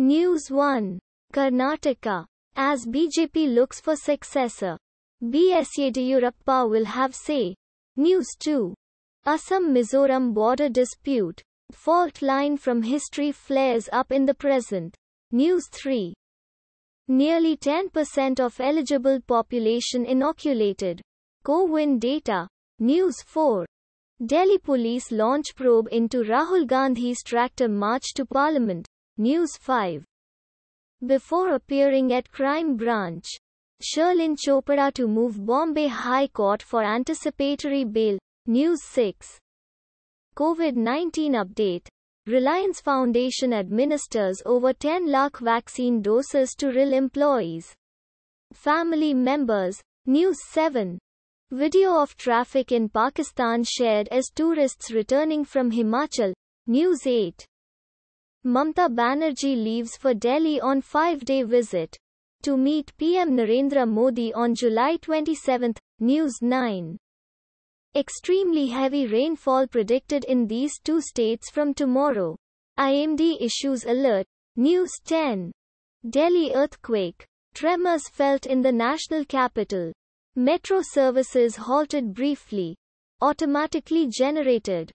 News 1. Karnataka. As BJP looks for successor, B.S. Yediyurappa will have say. News 2. Assam-Mizoram border dispute. Fault line from history flares up in the present. News 3. Nearly 10% of eligible population inoculated. Co-win data. News 4. Delhi police launch probe into Rahul Gandhi's tractor march to parliament. News 5. Before appearing at Crime Branch, Sherlin Chopra to move Bombay High Court for anticipatory bail. News 6. COVID 19 update. Reliance Foundation administers over 10 lakh vaccine doses to real employees. Family members. News 7. Video of traffic in Pakistan shared as tourists returning from Himachal. News 8. Mamta Banerjee leaves for Delhi on five-day visit to meet PM Narendra Modi on July 27, News 9. Extremely heavy rainfall predicted in these two states from tomorrow. IMD issues alert. News 10. Delhi earthquake. Tremors felt in the national capital. Metro services halted briefly. Automatically generated.